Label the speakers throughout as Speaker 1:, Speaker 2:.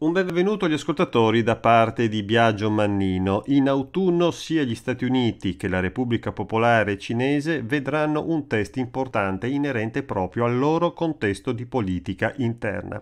Speaker 1: Un benvenuto agli ascoltatori da parte di Biagio Mannino. In autunno sia gli Stati Uniti che la Repubblica Popolare Cinese vedranno un test importante inerente proprio al loro contesto di politica interna.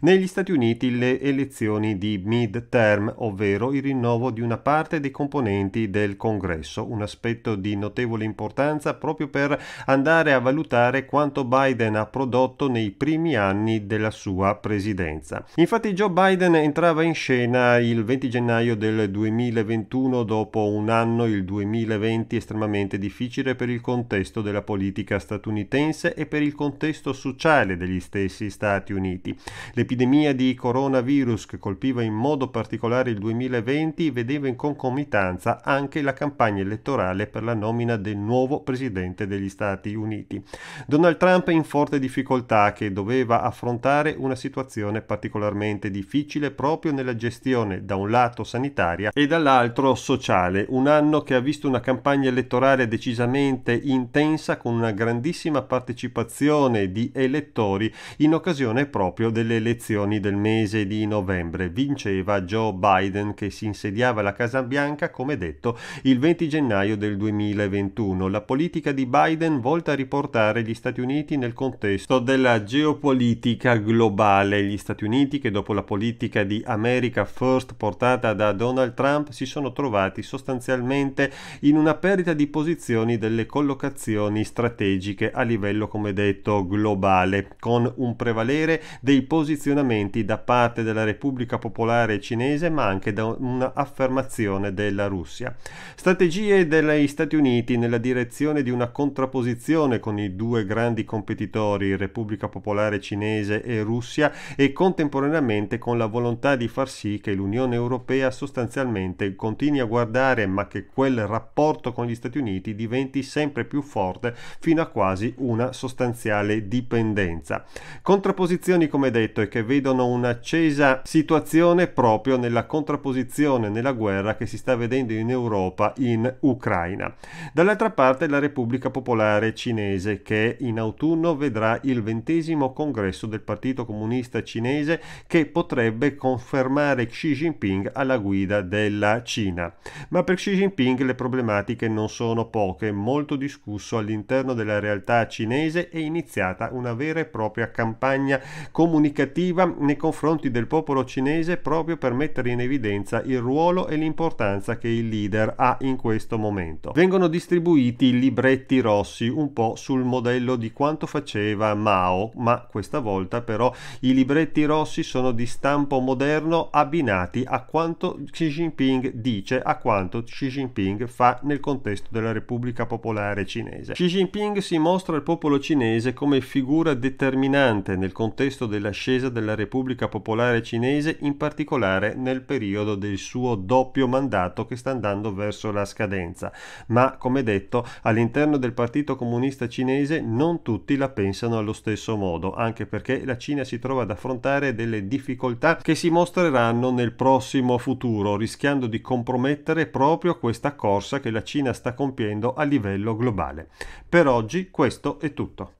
Speaker 1: Negli Stati Uniti le elezioni di mid-term, ovvero il rinnovo di una parte dei componenti del Congresso, un aspetto di notevole importanza proprio per andare a valutare quanto Biden ha prodotto nei primi anni della sua presidenza. Infatti Joe Biden Maiden entrava in scena il 20 gennaio del 2021 dopo un anno, il 2020, estremamente difficile per il contesto della politica statunitense e per il contesto sociale degli stessi Stati Uniti. L'epidemia di coronavirus che colpiva in modo particolare il 2020 vedeva in concomitanza anche la campagna elettorale per la nomina del nuovo presidente degli Stati Uniti. Donald Trump in forte difficoltà che doveva affrontare una situazione particolarmente difficile difficile proprio nella gestione da un lato sanitaria e dall'altro sociale, un anno che ha visto una campagna elettorale decisamente intensa con una grandissima partecipazione di elettori in occasione proprio delle elezioni del mese di novembre. Vinceva Joe Biden che si insediava alla Casa Bianca, come detto, il 20 gennaio del 2021. La politica di Biden volta a riportare gli Stati Uniti nel contesto della geopolitica globale. Gli Stati Uniti che dopo la politica politica di America First portata da Donald Trump si sono trovati sostanzialmente in una perdita di posizioni delle collocazioni strategiche a livello, come detto, globale, con un prevalere dei posizionamenti da parte della Repubblica Popolare Cinese ma anche da un'affermazione della Russia. Strategie degli Stati Uniti nella direzione di una contrapposizione con i due grandi competitori, Repubblica Popolare Cinese e Russia, e contemporaneamente con la volontà di far sì che l'Unione Europea sostanzialmente continui a guardare ma che quel rapporto con gli Stati Uniti diventi sempre più forte fino a quasi una sostanziale dipendenza. Contrapposizioni come detto e che vedono un'accesa situazione proprio nella contrapposizione nella guerra che si sta vedendo in Europa in Ucraina. Dall'altra parte la Repubblica Popolare Cinese che in autunno vedrà il ventesimo congresso del Partito Comunista Cinese che potrebbe potrebbe confermare Xi Jinping alla guida della Cina. Ma per Xi Jinping le problematiche non sono poche, molto discusso all'interno della realtà cinese è iniziata una vera e propria campagna comunicativa nei confronti del popolo cinese proprio per mettere in evidenza il ruolo e l'importanza che il leader ha in questo momento. Vengono distribuiti libretti rossi un po' sul modello di quanto faceva Mao, ma questa volta però i libretti rossi sono di stampa stampo moderno abbinati a quanto Xi Jinping dice, a quanto Xi Jinping fa nel contesto della Repubblica Popolare Cinese. Xi Jinping si mostra al popolo cinese come figura determinante nel contesto dell'ascesa della Repubblica Popolare Cinese, in particolare nel periodo del suo doppio mandato che sta andando verso la scadenza. Ma, come detto, all'interno del Partito Comunista Cinese non tutti la pensano allo stesso modo, anche perché la Cina si trova ad affrontare delle difficoltà vista che si mostreranno nel prossimo futuro, rischiando di compromettere proprio questa corsa che la Cina sta compiendo a livello globale. Per oggi questo è tutto.